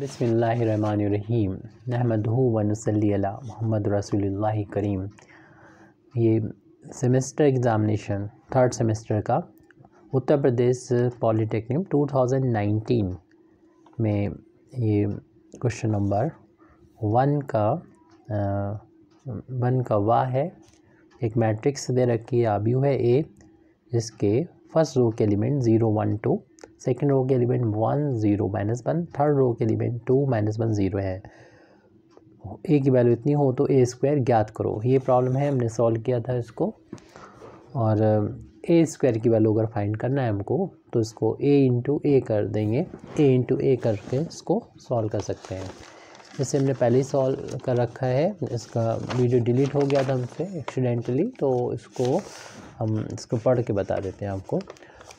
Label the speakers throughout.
Speaker 1: बसमीम नहमद सल मोहम्मद रसूल करीम ये सेमेस्टर एग्ज़ामिनेशन थर्ड सेमेस्टर का उत्तर प्रदेश पॉलिटेक्निक 2019 में ये क्वेश्चन नंबर वन का वन का वाह है एक मैट्रिक्स दे रखी है आबयू है ए जिसके फर्स्ट रो के element zero one two second row के element one zero minus one third row के element two minus one zero है ए की वैल्यू इतनी हो तो ए स्क्वायर ज्ञात करो ये प्रॉब्लम है हमने सॉल्व किया था इसको और ए स्क्वायर की वैल्यू अगर फाइंड करना है हमको तो इसको ए इंटू ए कर देंगे ए इंटू ए करके इसको सॉल्व कर सकते हैं जैसे हमने पहले ही सॉल्व कर रखा है इसका वीडियो डिलीट हो गया था हमसे एक्सीडेंटली तो इसको हम इसको पढ़ के बता देते हैं आपको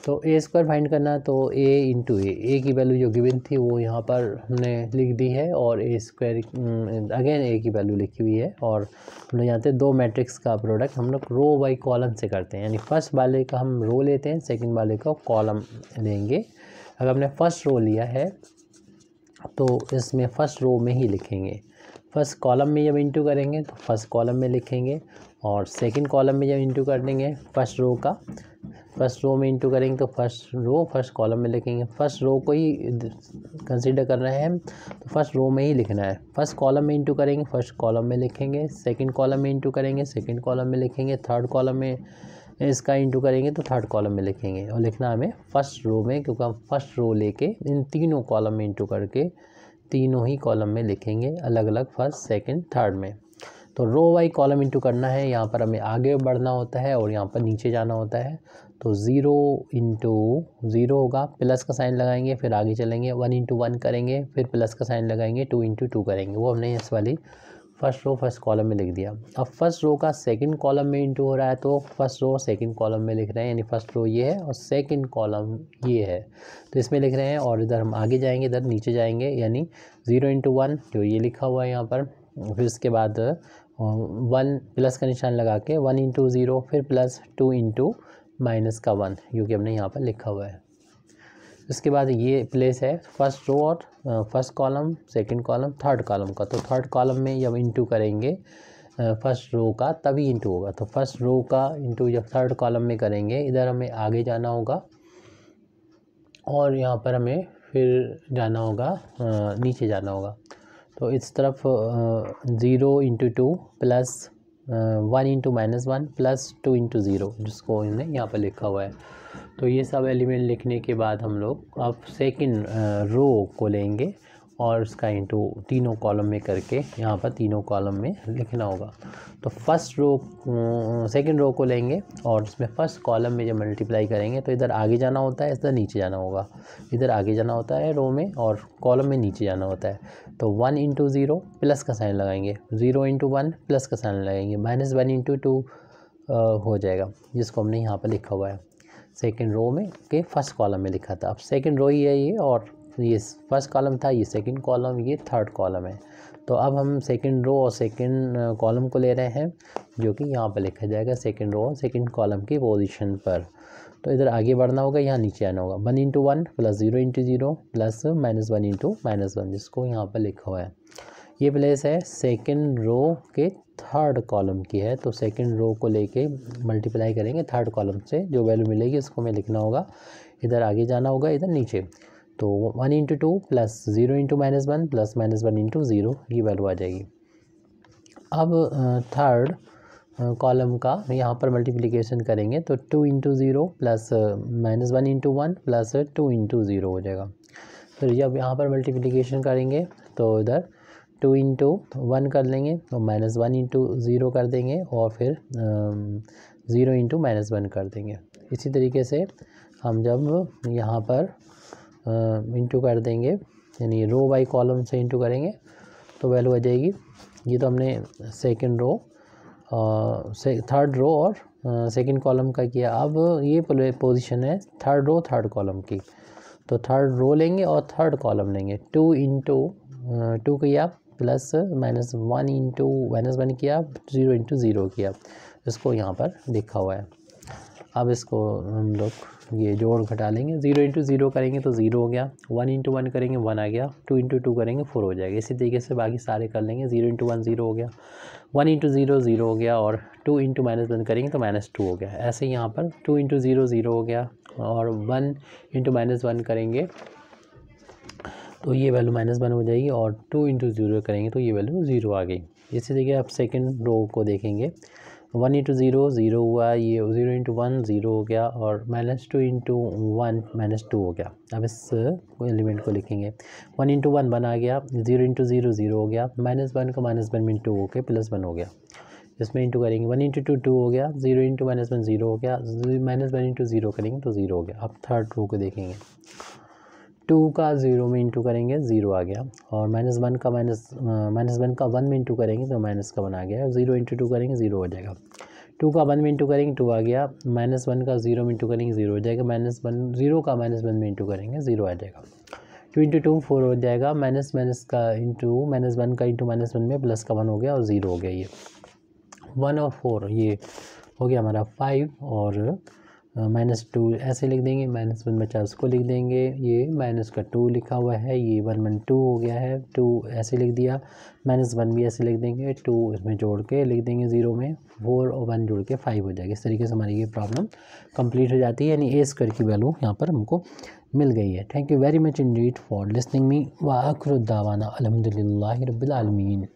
Speaker 1: तो ए स्क्वायर फाइंड करना तो ए इंटू ए ए की वैल्यू जो गिवन थी वो यहाँ पर हमने लिख दी है और ए स्क्वायर अगेन ए की वैल्यू लिखी हुई है और हम लोग जानते हैं दो मैट्रिक्स का प्रोडक्ट हम लोग रो बाई कॉलम से करते हैं यानी फर्स्ट वाले का हम रो लेते हैं सेकेंड वाले का कॉलम लेंगे अगर हमने फ़र्स्ट रो लिया है तो इसमें फ़र्स्ट रो में ही लिखेंगे फर्स्ट कॉलम में जब इंटू करेंगे तो फर्स्ट कॉलम में लिखेंगे और सेकेंड कॉलम में जब इंटू कर देंगे फर्स्ट रो का फर्स्ट रो में इंटू करेंगे तो फर्स्ट रो फर्स्ट कॉलम में लिखेंगे फर्स्ट रो को ही कंसिडर कर रहे हैं तो फर्स्ट रो में ही लिखना है फर्स्ट कॉलम में इंटू करेंगे फर्स्ट कॉलम में लिखेंगे सेकंड कॉलम में इंटू करेंगे सेकंड कॉलम में लिखेंगे थर्ड कॉलम में इसका इंटू करेंगे तो थर्ड कॉलम में लिखेंगे और लिखना हमें फर्स्ट रो में क्योंकि हम फर्स्ट रो लेके इन तीनों कॉलम में इंटू करके तीनों ही कॉलम में लिखेंगे अलग अलग फर्स्ट सेकेंड थर्ड में तो रो वाई कॉलम इंटू करना है यहाँ पर हमें आगे बढ़ना होता है और यहाँ पर नीचे जाना होता है तो ज़ीरो इंटू ज़ीरो होगा प्लस का साइन लगाएंगे फिर आगे चलेंगे वन इंटू वन करेंगे फिर प्लस का साइन लगाएंगे टू इंटू टू करेंगे वो हमने इस वाली फर्स्ट रो फर्स्ट कॉलम में लिख दिया अब फर्स्ट रो का सेकेंड कॉलम में इंटू हो रहा है तो फर्स्ट रो सेकेंड कॉलम में लिख रहे हैं यानी फर्स्ट रो ये है और सेकेंड कॉलम ये है तो इसमें लिख रहे हैं और इधर हम आगे जाएंगे इधर नीचे जाएंगे यानी ज़ीरो इंटू वन जो ये लिखा हुआ है यहाँ पर फिर इसके बाद वन प्लस का निशान लगा के वन इंटू ज़ीरो फिर प्लस टू इंटू माइनस का वन जो कि हमने यहाँ पर लिखा हुआ है उसके बाद ये प्लेस है फर्स्ट रो और first column second column third column का तो थर्ड कॉलम में जब इंटू करेंगे फर्स्ट रो का तभी इंटू होगा तो फर्स्ट रो का इंटू जब थर्ड कॉलम में करेंगे इधर हमें आगे जाना होगा और यहाँ पर हमें फिर जाना होगा नीचे जाना होगा तो इस तरफ zero into two plus one into minus one plus two into zero जिसको हमने यहाँ पर लिखा हुआ है तो ये सब एलिमेंट लिखने के बाद हम लोग अब सेकंड रो को लेंगे और इसका इंटू तीनों कॉलम में करके यहाँ पर तीनों कॉलम में लिखना होगा तो फर्स्ट रो सेकंड रो को लेंगे और उसमें फर्स्ट कॉलम में जब मल्टीप्लाई करेंगे तो इधर आगे जाना होता है इधर नीचे जाना होगा इधर आगे जाना होता है रो में और कॉलम में नीचे जाना होता है तो वन इंटू ज़ीरो प्लस का साइन लगाएंगे ज़ीरो इंटू वन प्लस का साइन लगाएंगे माइनस वन इंटू टू हो जाएगा जिसको हमने यहाँ पर लिखा हुआ है सेकेंड रो में के फर्स्ट कॉलम में लिखा था अब सेकेंड रो ही है ये और तो ये फर्स्ट कॉलम था ये सेकंड कॉलम ये थर्ड कॉलम है तो अब हम सेकंड रो और सेकंड कॉलम uh, को ले रहे हैं जो कि यहाँ पर लिखा जाएगा सेकंड रो और सेकंड कॉलम की पोजीशन पर तो इधर आगे बढ़ना होगा यहाँ नीचे आना होगा one into one plus zero into zero plus minus one into minus one जिसको यहाँ पर लिखा हुआ है ये प्लेस है सेकंड रो के थर्ड कॉलम की है तो सेकंड रो को लेके मल्टीप्लाई करेंगे थर्ड कॉलम से जो वैल्यू मिलेगी उसको हमें लिखना होगा इधर आगे जाना होगा इधर नीचे तो one into two plus zero into minus one plus minus one into zero ये वैल्यू आ जाएगी अब थर्ड कॉलम का यहाँ पर मल्टीप्लिकेशन करेंगे तो two into zero plus minus one into one plus two into zero हो जाएगा फिर तो जब यहाँ पर मल्टीप्लिकेशन करेंगे तो इधर टू इंटू वन कर लेंगे तो माइनस वन इंटू ज़ीरो कर देंगे और फिर ज़ीरो इंटू माइनस वन कर देंगे इसी तरीके से हम जब यहाँ पर इंटू कर देंगे यानी रो बाई कॉलम से इंटू करेंगे तो वैल्यू आ जाएगी ये तो हमने सेकंड रो से थर्ड रो और सेकंड कॉलम का किया अब ये पोजीशन है थर्ड रो थर्ड कॉलम की तो थर्ड रो लेंगे और थर्ड कॉलम लेंगे टू इंटू टू किया plus minus one into minus one किया ज़ीरो इंटू ज़ीरो किया इसको यहाँ पर लिखा हुआ है अब इसको हम लोग ये जोड़ घटा लेंगे ज़ीरो इंटू ज़ीरो करेंगे तो ज़ीरो हो गया वन इंटू वन करेंगे वन आ गया टू इंटू टू करेंगे फोर हो जाएगा इसी तरीके से बाकी सारे कर लेंगे ज़ीरो इंटू वन ज़ीरो हो गया वन इंटू ज़ीरो ज़ीरो हो गया और टू इंटू माइनस वन करेंगे तो माइनस टू हो गया ऐसे ही यहाँ पर टू इंटू ज़ीरो ज़ीरो हो गया और वन इंटू माइनस वन करेंगे तो ये वैल्यू माइनस वन हो जाएगी और टू इंटू ज़ीरो करेंगे तो ये वैल्यू ज़ीरो आ गई इसी तरीके आप सेकेंड रो को देखेंगे वन इंटू ज़ीरो ज़ीरो हुआ ये ज़ीरो इंटू वन ज़ीरो हो गया और minus two into one minus two हो गया अब इस एलिमेंट को लिखेंगे वन इंटू वन बन आ गया ज़ीरो इंटू ज़ीरो ज़ीरो हो गया माइनस वन का माइनस वन में टू हो गया प्लस वन हो गया इसमें इंटू करेंगे वन इंटू टू टू हो गया zero into minus one zero हो गया माइनस वन इंटू जीरो करेंगे तो जीरो हो गया अब थर्ड रो को देखेंगे टू का ज़ीरो में इंटू करेंगे ज़ीरो आ गया और माइनस वन का माइनस माइनस वन का वन में इंटू करेंगे तो माइनस का वन आ गया ज़ीरो इंटू टू करेंगे ज़ीरो हो जाएगा टू का वन में इंटू करेंगे टू आ गया माइनस वन का ज़ीरो में इंटू करेंगे ज़ीरो हो जाएगा माइनस वन ज़ीरो का माइनस वन में इंटू करेंगे ज़ीरो आ जाएगा टू इंटू टू फोर हो जाएगा माइनस माइनस का इंटू माइनस वन का इंटू माइनस वन में प्लस का वन हो गया और ज़ीरो हो गया ये वन और फोर ये हो गया हमारा फाइव और माइनस टू ऐसे लिख देंगे माइनस वन बचा उसको लिख देंगे ये माइनस का टू लिखा हुआ है ये वन वन टू हो गया है टू ऐसे लिख दिया माइनस वन भी ऐसे लिख देंगे टू इसमें जोड़ के लिख देंगे ज़ीरो में फोर और वन जोड़ के फाइव हो जाएगा इस तरीके से हमारी ये प्रॉब्लम कंप्लीट हो जाती है यानी ए स्क्वायर की वैल्यू यहाँ पर हमको मिल गई है thank you very much indeed for listening me व आखिर दावाना अलहमदिल्ला रबालमीन